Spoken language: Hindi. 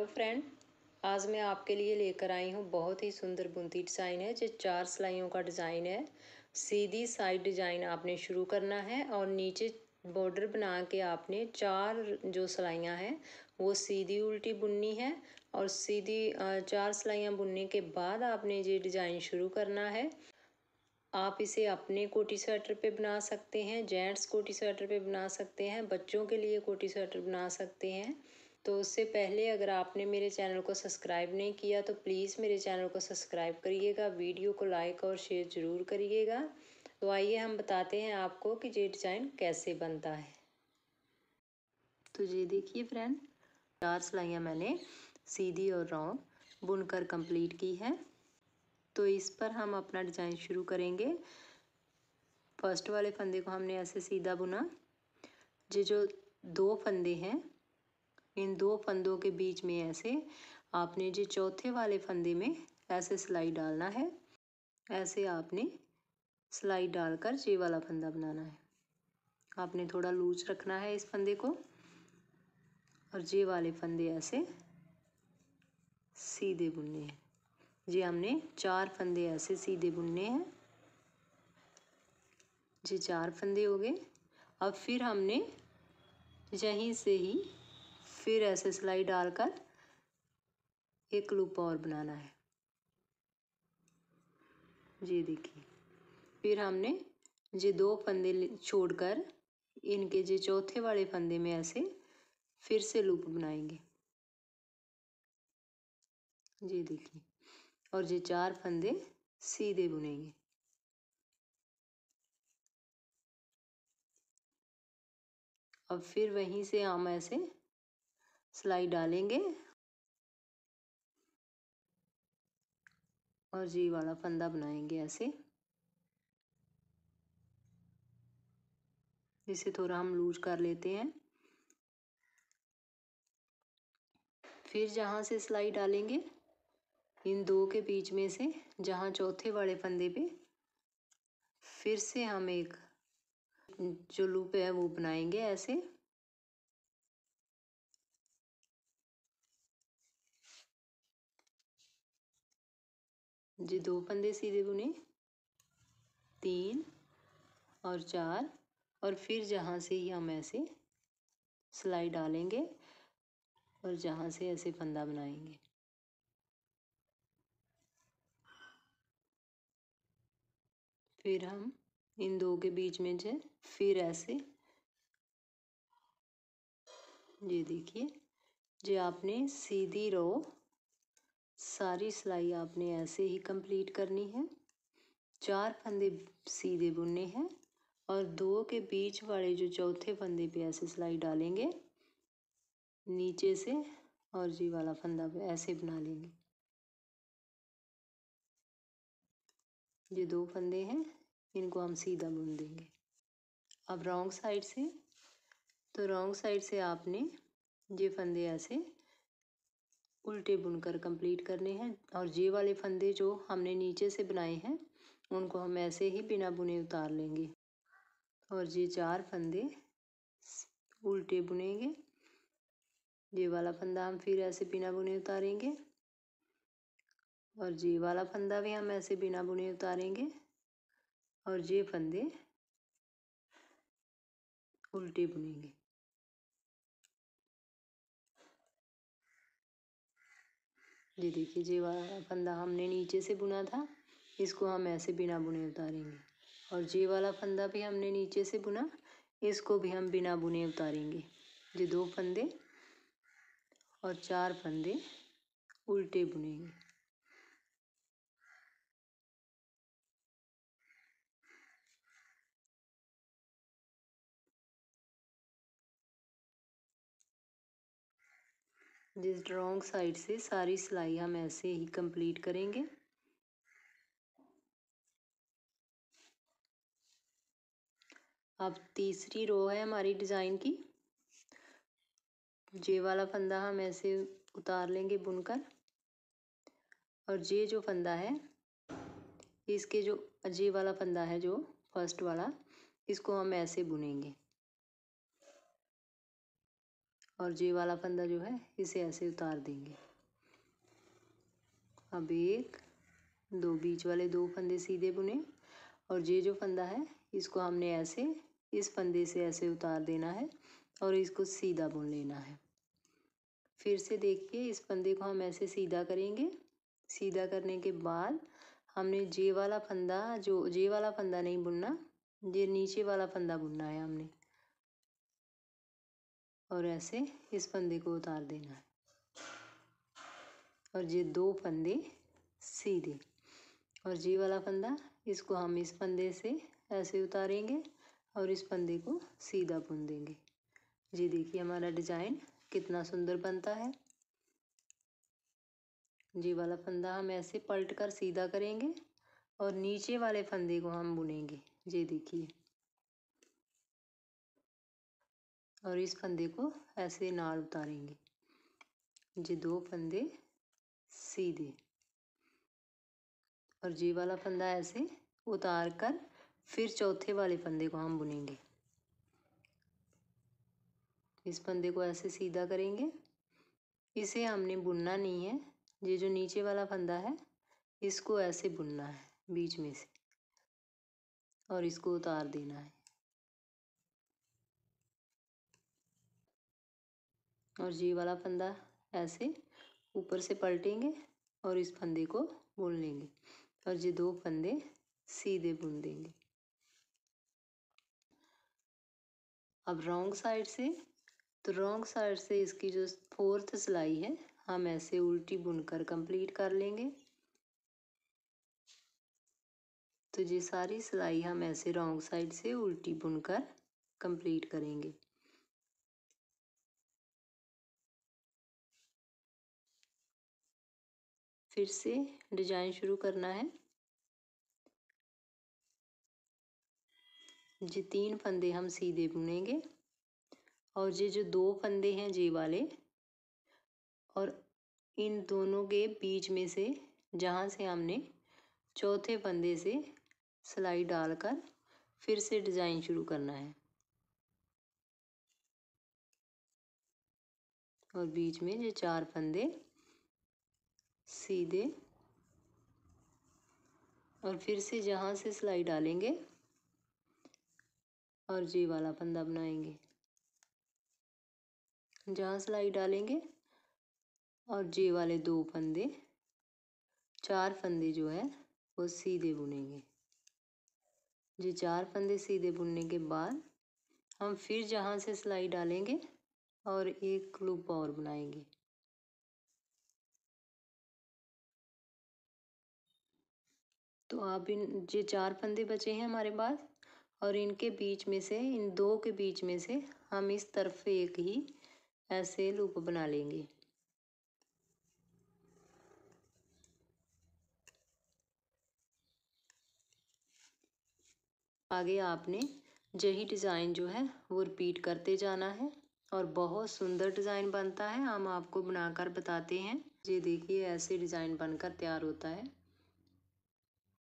हेलो फ्रेंड आज मैं आपके लिए लेकर आई हूँ बहुत ही सुंदर बुनती डिज़ाइन है जो चार सिलाइयों का डिज़ाइन है सीधी साइड डिज़ाइन आपने शुरू करना है और नीचे बॉर्डर बना के आपने चार जो सिलाइयाँ हैं वो सीधी उल्टी बुननी है और सीधी चार सिलाइयाँ बुनने के बाद आपने ये डिज़ाइन शुरू करना है आप इसे अपने कोटी स्वेटर पे बना सकते हैं जेंट्स कोटी स्वेटर पे बना सकते हैं बच्चों के लिए कोटी स्वेटर बना सकते हैं तो उससे पहले अगर आपने मेरे चैनल को सब्सक्राइब नहीं किया तो प्लीज़ मेरे चैनल को सब्सक्राइब करिएगा वीडियो को लाइक और शेयर ज़रूर करिएगा तो आइए हम बताते हैं आपको कि ये डिज़ाइन कैसे बनता है तो ये देखिए फ्रेंड चार सिलाइयाँ मैंने सीधी और बुन बुनकर कंप्लीट की है तो इस पर हम अपना डिज़ाइन शुरू करेंगे फर्स्ट वाले फंदे को हमने ऐसे सीधा बुना ये जो दो फंदे हैं इन दो फंदों के बीच में ऐसे आपने जो चौथे वाले फंदे में ऐसे सिलाई डालना है ऐसे आपने सिलाई डालकर ये वाला फंदा बनाना है आपने थोड़ा लूज रखना है इस फंदे को और ये वाले फंदे ऐसे सीधे बुनने हैं जी हमने चार फंदे ऐसे सीधे बुनने हैं जी चार फंदे हो गए अब फिर हमने यहीं से ही फिर ऐसे सिलाई डालकर एक लूप और बनाना है जी देखिए फिर हमने ये दो फंदे छोड़कर इनके जो चौथे वाले फंदे में ऐसे फिर से लूप बनाएंगे जी देखिए और ये चार फंदे सीधे बुनेंगे अब फिर वहीं से हम ऐसे सिलाई डालेंगे और जी वाला फंदा बनाएंगे ऐसे इसे थोड़ा हम लूज कर लेते हैं फिर जहाँ से सिलाई डालेंगे इन दो के बीच में से जहाँ चौथे वाले फंदे पे फिर से हम एक जो लूप है वो बनाएंगे ऐसे जी दो फंदे सीधे बुने तीन और चार और फिर जहाँ से ही हम ऐसे सिलाई डालेंगे और जहाँ से ऐसे फंदा बनाएंगे फिर हम इन दो के बीच में जो फिर ऐसे ये देखिए जो आपने सीधी रो सारी सिलाई आपने ऐसे ही कंप्लीट करनी है चार फंदे सीधे बुनने हैं और दो के बीच वाले जो चौथे फंदे पे ऐसे सिलाई डालेंगे नीचे से और जी वाला फंदा पे ऐसे बना लेंगे ये दो फंदे हैं इनको हम सीधा बुन देंगे अब रॉन्ग साइड से तो रॉन्ग साइड से आपने ये फंदे ऐसे उल्टे बुनकर कंप्लीट करने हैं और जे वाले फंदे जो हमने नीचे से बनाए हैं उनको हम ऐसे ही बिना बुने उतार लेंगे और ये चार फंदे उल्टे बुनेंगे ये वाला फंदा हम फिर ऐसे बिना बुने उतारेंगे और ये वाला फंदा भी हम ऐसे बिना बुने उतारेंगे और ये फंदे उल्टे बुनेंगे ये देखिए जे वाला फंदा हमने नीचे से बुना था इसको हम ऐसे बिना बुने उतारेंगे और जे वाला फंदा भी हमने नीचे से बुना इसको भी हम बिना बुने उतारेंगे ये दो फंदे और चार फंदे उल्टे बुनेंगे जिस ड्रॉन्ग साइड से सारी सिलाई हम ऐसे ही कंप्लीट करेंगे अब तीसरी रो है हमारी डिज़ाइन की जे वाला फंदा हम ऐसे उतार लेंगे बुनकर और जे जो फंदा है इसके जो अजे वाला फंदा है जो फर्स्ट वाला इसको हम ऐसे बुनेंगे और जे वाला फंदा जो है इसे ऐसे उतार देंगे अब एक दो बीच वाले दो फंदे सीधे बुने और ये जो फंदा है इसको हमने ऐसे इस फंदे से ऐसे उतार देना है और इसको सीधा बुन लेना है फिर से देख के इस फंदे को हम ऐसे सीधा करेंगे सीधा करने के बाद हमने जे वाला फंदा जो जे वाला फंदा नहीं बुनना ये नीचे वाला फंदा बुनना है हमने और ऐसे इस फंदे को उतार देना है और ये दो फंदे सीधे और जी वाला फंदा इसको हम इस फंदे से ऐसे उतारेंगे और इस फंदे को सीधा बुन देंगे जी देखिए हमारा डिजाइन कितना सुंदर बनता है जी वाला फंदा हम ऐसे पलट कर सीधा करेंगे और नीचे वाले फंदे को हम बुनेंगे ये देखिए और इस फंदे को ऐसे नाल उतारेंगे ये दो फंदे सीधे और ये वाला फंदा ऐसे उतार कर फिर चौथे वाले फंदे को हम बुनेंगे इस फंदे को ऐसे सीधा करेंगे इसे हमने बुनना नहीं है ये जो नीचे वाला फंदा है इसको ऐसे बुनना है बीच में से और इसको उतार देना है और जी वाला फंदा ऐसे ऊपर से पलटेंगे और इस फंदे को बुन लेंगे और ये दो फंदे सीधे बुन देंगे अब रॉन्ग साइड से तो रॉन्ग साइड से इसकी जो फोर्थ सिलाई है हम ऐसे उल्टी बुनकर कंप्लीट कर लेंगे तो ये सारी सिलाई हम ऐसे रॉन्ग साइड से उल्टी बुनकर कंप्लीट करेंगे फिर से डिजाइन शुरू करना है जी तीन फंदे हम सीधे बुनेंगे और ये जो दो फंदे हैं जे वाले और इन दोनों के बीच में से जहाँ से हमने चौथे फंदे से सिलाई डालकर फिर से डिज़ाइन शुरू करना है और बीच में ये चार फंदे सीधे और फिर से जहाँ से सिलाई डालेंगे और जी वाला फंदा बनाएंगे जहाँ सिलाई डालेंगे और जे वाले दो फंदे चार फंदे जो है वो सीधे बुनेंगे जी चार फंदे सीधे बुनने के बाद हम फिर जहाँ से सिलाई डालेंगे और एक लूप और बनाएंगे तो आप इन ये चार फंदे बचे हैं हमारे पास और इनके बीच में से इन दो के बीच में से हम इस तरफ एक ही ऐसे लूप बना लेंगे आगे आपने यही डिज़ाइन जो है वो रिपीट करते जाना है और बहुत सुंदर डिज़ाइन बनता है हम आपको बनाकर बताते हैं ये देखिए ऐसे डिज़ाइन बनकर तैयार होता है